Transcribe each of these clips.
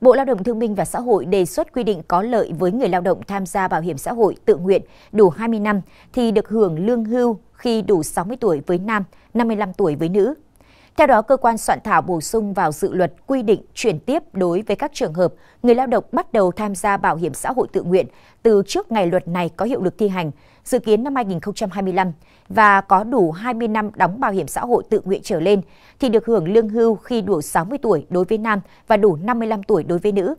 Bộ Lao động Thương binh và Xã hội đề xuất quy định có lợi với người lao động tham gia bảo hiểm xã hội tự nguyện đủ 20 năm thì được hưởng lương hưu khi đủ 60 tuổi với nam, 55 tuổi với nữ. Theo đó, cơ quan soạn thảo bổ sung vào dự luật quy định chuyển tiếp đối với các trường hợp người lao động bắt đầu tham gia bảo hiểm xã hội tự nguyện từ trước ngày luật này có hiệu lực thi hành, dự kiến năm 2025 và có đủ 20 năm đóng bảo hiểm xã hội tự nguyện trở lên thì được hưởng lương hưu khi đủ 60 tuổi đối với nam và đủ 55 tuổi đối với nữ.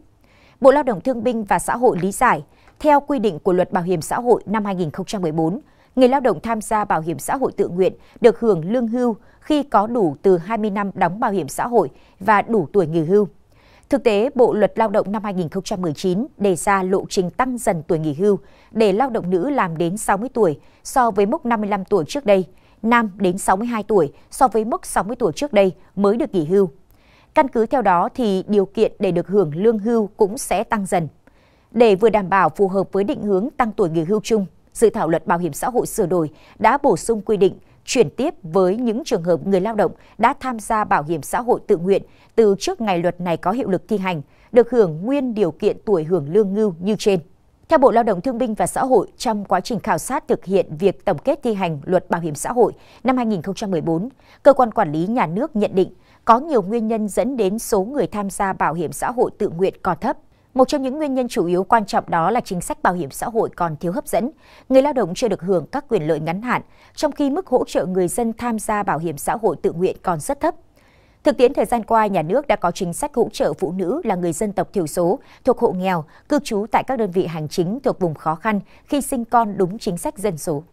Bộ Lao động Thương binh và Xã hội lý giải, theo quy định của Luật Bảo hiểm xã hội năm 2014, người lao động tham gia bảo hiểm xã hội tự nguyện được hưởng lương hưu khi có đủ từ 20 năm đóng bảo hiểm xã hội và đủ tuổi nghỉ hưu. Thực tế, Bộ Luật Lao động năm 2019 đề ra lộ trình tăng dần tuổi nghỉ hưu để lao động nữ làm đến 60 tuổi so với mốc 55 tuổi trước đây, nam đến 62 tuổi so với mốc 60 tuổi trước đây mới được nghỉ hưu. Căn cứ theo đó thì điều kiện để được hưởng lương hưu cũng sẽ tăng dần. Để vừa đảm bảo phù hợp với định hướng tăng tuổi nghỉ hưu chung, dự thảo luật bảo hiểm xã hội sửa đổi đã bổ sung quy định chuyển tiếp với những trường hợp người lao động đã tham gia bảo hiểm xã hội tự nguyện từ trước ngày luật này có hiệu lực thi hành, được hưởng nguyên điều kiện tuổi hưởng lương hưu như trên. Theo Bộ Lao động Thương binh và Xã hội, trong quá trình khảo sát thực hiện việc tổng kết thi hành luật bảo hiểm xã hội năm 2014, cơ quan quản lý nhà nước nhận định có nhiều nguyên nhân dẫn đến số người tham gia bảo hiểm xã hội tự nguyện còn thấp. Một trong những nguyên nhân chủ yếu quan trọng đó là chính sách bảo hiểm xã hội còn thiếu hấp dẫn, người lao động chưa được hưởng các quyền lợi ngắn hạn, trong khi mức hỗ trợ người dân tham gia bảo hiểm xã hội tự nguyện còn rất thấp. Thực tiễn thời gian qua, nhà nước đã có chính sách hỗ trợ phụ nữ là người dân tộc thiểu số, thuộc hộ nghèo, cư trú tại các đơn vị hành chính thuộc vùng khó khăn khi sinh con đúng chính sách dân số.